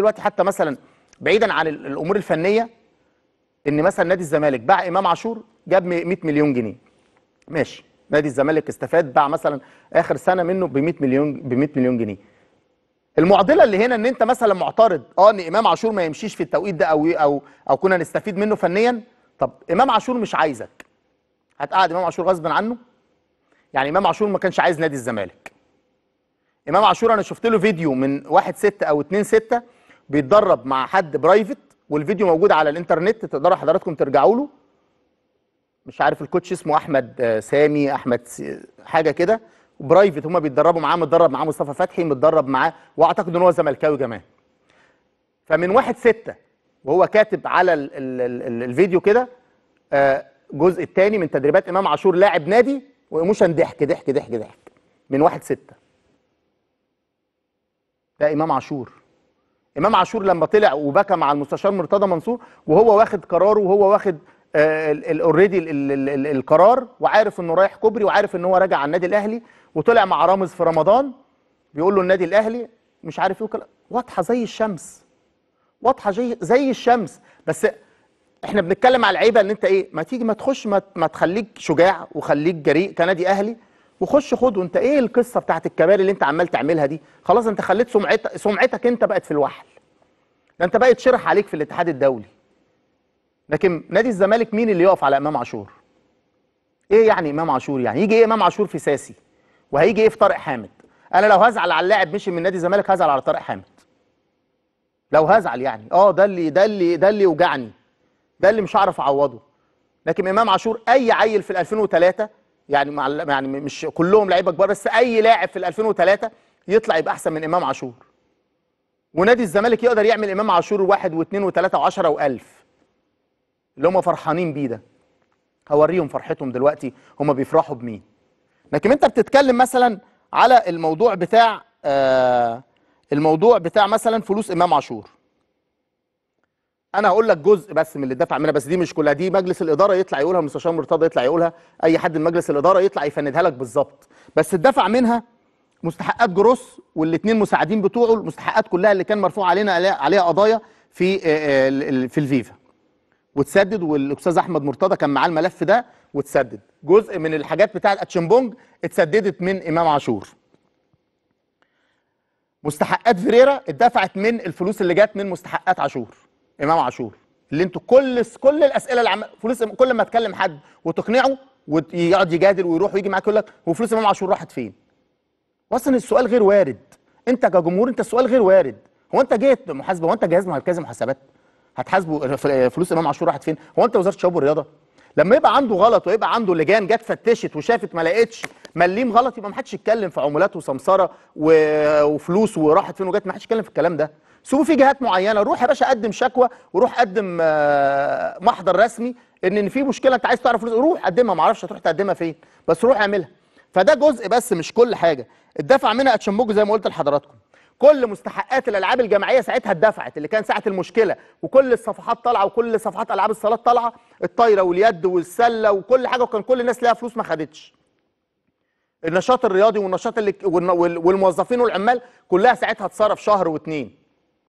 دلوقتي حتى مثلا بعيدا عن الامور الفنيه ان مثلا نادي الزمالك باع امام عاشور جاب 100 مليون جنيه ماشي نادي الزمالك استفاد باع مثلا اخر سنه منه ب 100 مليون ب 100 مليون جنيه المعضله اللي هنا ان انت مثلا معترض اه ان امام عاشور ما يمشيش في التوقيت ده او او او كنا نستفيد منه فنيا طب امام عاشور مش عايزك هتقعد امام عاشور غصب عنه يعني امام عاشور ما كانش عايز نادي الزمالك امام عاشور انا شفت له فيديو من 1 6 او 2 6 بيتدرب مع حد برايفت والفيديو موجود على الانترنت تقدروا حضراتكم ترجعوا له مش عارف الكوتش اسمه احمد آه، سامي احمد حاجه كده برايفت هم بيتدربوا معاه متدرب معاه مصطفى فتحي متدرب معاه واعتقد ان هو زملكاوي كمان فمن واحد ستة وهو كاتب على ال ال ال الفيديو كده الجزء آه، الثاني من تدريبات امام عاشور لاعب نادي وايموشن ضحك ضحك ضحك ضحك من واحد ستة ده امام عاشور امام عاشور لما طلع وبكى مع المستشار مرتضى منصور وهو واخد قراره وهو واخد آه، الاوريدي القرار وعارف انه رايح كوبري وعارف ان هو راجع على النادي الاهلي وطلع مع رامز في رمضان بيقول له النادي الاهلي مش عارف ايه واضحه زي الشمس واضحه زي زي الشمس بس احنا بنتكلم على العيبه ان انت ايه ما تيجي ما تخش ما تخليك شجاع وخليك جريء كنادي اهلي وخش خد وانت ايه القصه بتاعت الكباري اللي انت عمال تعملها دي خلاص انت خليت سمعتك سمعتك انت بقت في الوحل ده انت بقت شرح عليك في الاتحاد الدولي لكن نادي الزمالك مين اللي يقف على امام عاشور ايه يعني امام عاشور يعني يجي ايه امام عاشور في ساسي وهيجي ايه في طارق حامد انا لو هزعل على اللاعب مشي من نادي الزمالك هزعل على طارق حامد لو هزعل يعني اه ده اللي ده اللي ده اللي وجعني ده اللي مش هعرف اعوضه لكن امام عاشور اي عيل في 2003 يعني مع يعني مش كلهم لعيبه كبار بس اي لاعب في ال 2003 يطلع يبقى احسن من امام عاشور ونادي الزمالك يقدر يعمل امام عاشور واحد واثنين وثلاثه وعشرة و1000 اللي هم فرحانين بيه ده هوريهم فرحتهم دلوقتي هم بيفرحوا بمين لكن انت بتتكلم مثلا على الموضوع بتاع آه الموضوع بتاع مثلا فلوس امام عاشور انا هقول لك جزء بس من اللي اتدفع منها بس دي مش كلها دي مجلس الاداره يطلع يقولها المستشار مرتضى يطلع يقولها اي حد من مجلس الاداره يطلع يفندها لك بالظبط بس اتدفع منها مستحقات جروس والاثنين مساعدين بتوعه المستحقات كلها اللي كان مرفوع علينا عليها قضايا في آه، آه، في الفيفا وتسدد والاستاذ احمد مرتضى كان معاه الملف ده وتسدد جزء من الحاجات بتاعه اتشمبونج اتسددت من امام عاشور مستحقات فيريرا اتدفعت من الفلوس اللي جت من مستحقات عاشور امام عاشور اللي انتوا كل كل الاسئله اللي عم فلوس كل ما تكلم حد وتقنعه ويقعد يجادل ويروح ويجي معاك يقول لك وفلوس امام عاشور راحت فين؟ اصلا السؤال غير وارد انت كجمهور انت السؤال غير وارد هو انت جيت محاسبه هو انت جهاز مركزي محاسبات هتحاسبه فلوس امام عاشور راحت فين؟ هو انت وزاره الشباب والرياضه لما يبقى عنده غلط ويبقى عنده لجان جت فتشت وشافت ما لقتش مليم غلط يبقى ما حدش يتكلم في عمولات وسمسره وفلوس وراحت فين وجت ما حدش يتكلم في الكلام ده سيبوا في جهات معينه روح يا باشا قدم شكوى وروح قدم آه، محضر رسمي ان ان في مشكله انت عايز تعرف فلوس روح قدمها ما اعرفش هتروح تقدمها فين بس روح اعملها فده جزء بس مش كل حاجه الدفع منها اتشمجوا زي ما قلت لحضراتكم كل مستحقات الالعاب الجماعيه ساعتها اتدفعت اللي كان ساعه المشكله وكل الصفحات طالعه وكل صفحات العاب الصالات طالعه الطايره واليد والسله وكل حاجه وكان كل الناس ليها فلوس ما خدتش النشاط الرياضي والنشاط اللي والموظفين والعمال كلها ساعتها اتصرف شهر واثنين